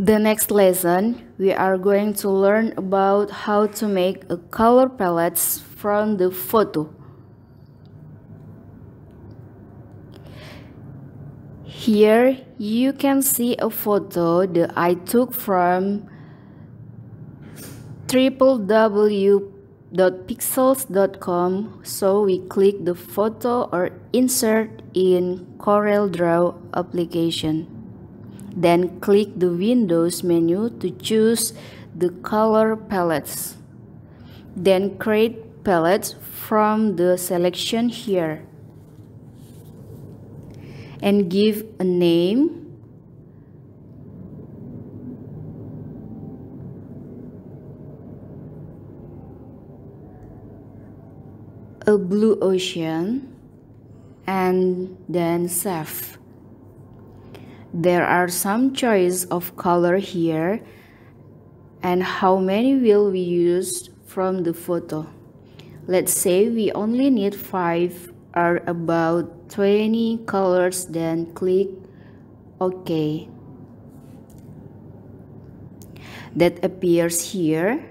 The next lesson, we are going to learn about how to make a color palettes from the photo. Here you can see a photo that I took from www.pixels.com so we click the photo or insert in Corel Draw application. Then click the Windows menu to choose the color palettes. Then create palettes from the selection here. And give a name. A blue ocean and then save. There are some choice of color here and how many will we use from the photo. Let's say we only need 5 or about 20 colors then click OK. That appears here.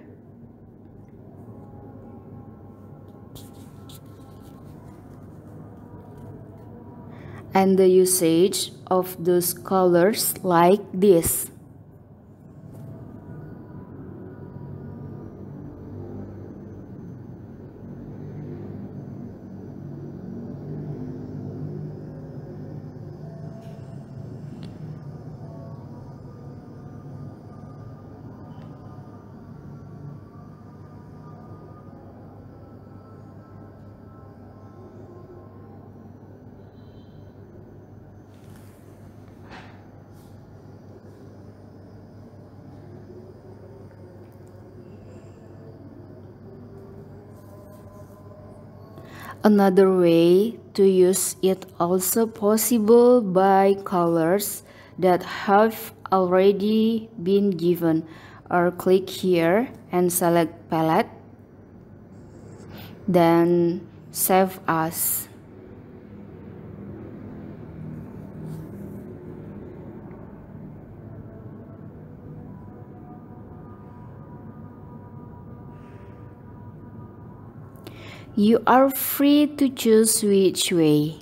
and the usage of those colors like this. Another way to use it also possible by colors that have already been given or click here and select palette then save as You are free to choose which way.